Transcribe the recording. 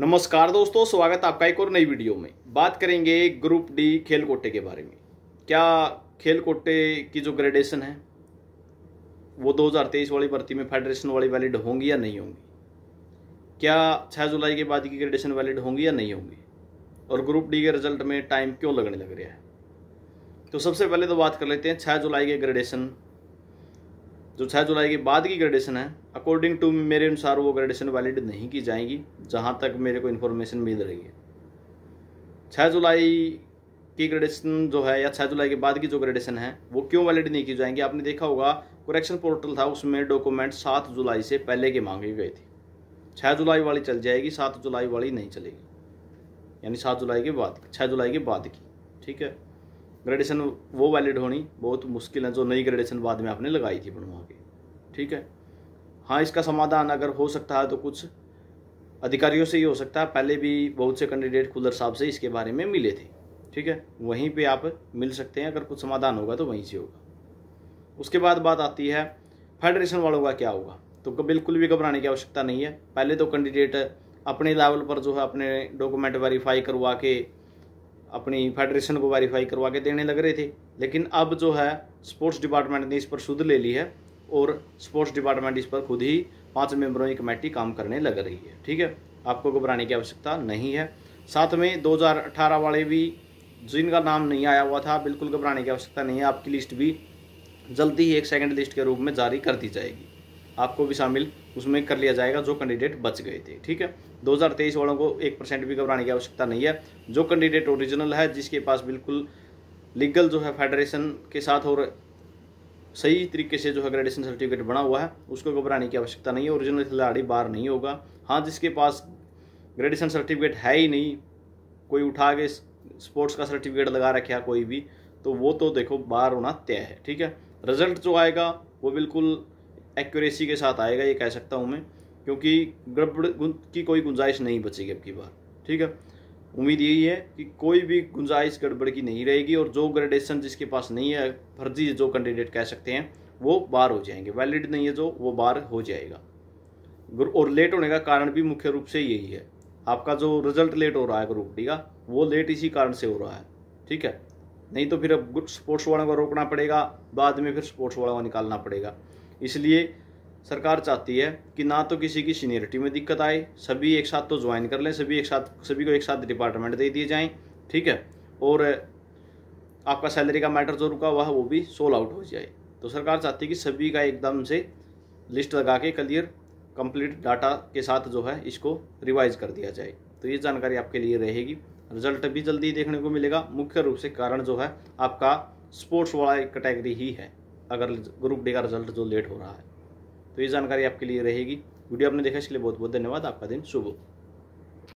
नमस्कार दोस्तों स्वागत आपका एक और नई वीडियो में बात करेंगे ग्रुप डी खेल कोटे के बारे में क्या खेल कोटे की जो ग्रेडेशन है वो 2023 वाली भर्ती में फेडरेशन वाली वैलिड होंगी या नहीं होंगी क्या 6 जुलाई के बाद की ग्रेडेशन वैलिड होंगी या नहीं होंगी और ग्रुप डी के रिजल्ट में टाइम क्यों लगने लग रहा है तो सबसे पहले तो बात कर लेते हैं छः जुलाई के ग्रेडेशन जो छः जुलाई के बाद की ग्रेडेशन है अकॉर्डिंग टू मेरे अनुसार वो ग्रेडेशन वैलिड नहीं की जाएगी जहाँ तक मेरे को इन्फॉर्मेशन मिल रही है छः जुलाई की ग्रेडेशन जो है या छः जुलाई के बाद की जो ग्रेडेशन है वो क्यों वैलिड नहीं की जाएंगी आपने देखा होगा करेक्शन पोर्टल था उसमें डॉक्यूमेंट सात जुलाई से पहले के मांगे गए थे छः जुलाई वाली चल जाएगी सात जुलाई वाली नहीं चलेगी यानी सात जुलाई के बाद छः जुलाई के बाद की ठीक है ग्रेडेशन वो वैलिड होनी बहुत मुश्किल है जो नई ग्रेडेशन बाद में आपने लगाई थी बनवा के ठीक है हाँ इसका समाधान अगर हो सकता है तो कुछ अधिकारियों से ही हो सकता है पहले भी बहुत से कैंडिडेट कूलर साहब से इसके बारे में मिले थे ठीक है वहीं पे आप मिल सकते हैं अगर कुछ समाधान होगा तो वहीं से होगा उसके बाद बात आती है फेडरेशन वालों का क्या होगा तो बिल्कुल भी घबराने की आवश्यकता नहीं है पहले तो कैंडिडेट अपने लेवल पर जो है अपने डॉक्यूमेंट वेरीफाई करवा के अपनी फेडरेशन को वेरीफाई करवा के देने लग रहे थे लेकिन अब जो है स्पोर्ट्स डिपार्टमेंट ने इस पर सुध ले ली है और स्पोर्ट्स डिपार्टमेंट इस पर खुद ही पांच मेंबरों की कमेटी काम करने लग रही है ठीक है आपको घबराने की आवश्यकता नहीं है साथ में 2018 वाले भी जिनका नाम नहीं आया हुआ था बिल्कुल घबराने की आवश्यकता नहीं है आपकी लिस्ट भी जल्दी ही एक सेकेंड लिस्ट के रूप में जारी कर दी जाएगी आपको भी शामिल उसमें कर लिया जाएगा जो कैंडिडेट बच गए थे ठीक है 2023 वालों को एक परसेंट भी घबराने की आवश्यकता नहीं है जो कैंडिडेट ओरिजिनल है जिसके पास बिल्कुल लीगल जो है फेडरेशन के साथ और सही तरीके से जो है ग्रेडेशन सर्टिफिकेट बना हुआ है उसको घबराने की आवश्यकता नहीं है ओरिजिनल खिलाड़ी बाहर नहीं होगा हाँ जिसके पास ग्रेडेशन सर्टिफिकेट है ही नहीं कोई उठा के स्पोर्ट्स का सर्टिफिकेट लगा रखे कोई भी तो वो तो देखो बाहर होना तय है ठीक है रिजल्ट जो आएगा वो बिल्कुल एक्यूरेसी के साथ आएगा ये कह सकता हूँ मैं क्योंकि गड़बड़ की कोई गुंजाइश नहीं बचेगी अब की बार ठीक है उम्मीद यही है कि कोई भी गुंजाइश गड़बड़ की नहीं रहेगी और जो ग्रेडेशन जिसके पास नहीं है फर्जी जो कैंडिडेट कह सकते हैं वो बार हो जाएंगे वैलिड नहीं है जो वो बार हो जाएगा और लेट होने का कारण भी मुख्य रूप से यही है आपका जो रिजल्ट लेट हो रहा है ग्रुप डी का वो लेट इसी कारण से हो रहा है ठीक है नहीं तो फिर अब स्पोर्ट्स वालों को रोकना पड़ेगा बाद में फिर स्पोर्ट्स वालों को निकालना पड़ेगा इसलिए सरकार चाहती है कि ना तो किसी की सीनियरिटी में दिक्कत आए सभी एक साथ तो ज्वाइन कर लें सभी एक साथ सभी को एक साथ डिपार्टमेंट दे दिए जाएं ठीक है और आपका सैलरी का मैटर जो रुका हुआ है वो भी सोल आउट हो जाए तो सरकार चाहती है कि सभी का एकदम से लिस्ट लगा के क्लियर कंप्लीट डाटा के साथ जो है इसको रिवाइज कर दिया जाए तो ये जानकारी आपके लिए रहेगी रिजल्ट भी जल्दी देखने को मिलेगा मुख्य रूप से कारण जो है आपका स्पोर्ट्स वाला कैटेगरी ही है अगर ग्रुप डी का रिजल्ट जो लेट हो रहा है तो ये जानकारी आपके लिए रहेगी वीडियो आपने देखा इसके लिए बहुत बहुत धन्यवाद आपका दिन शुभ हो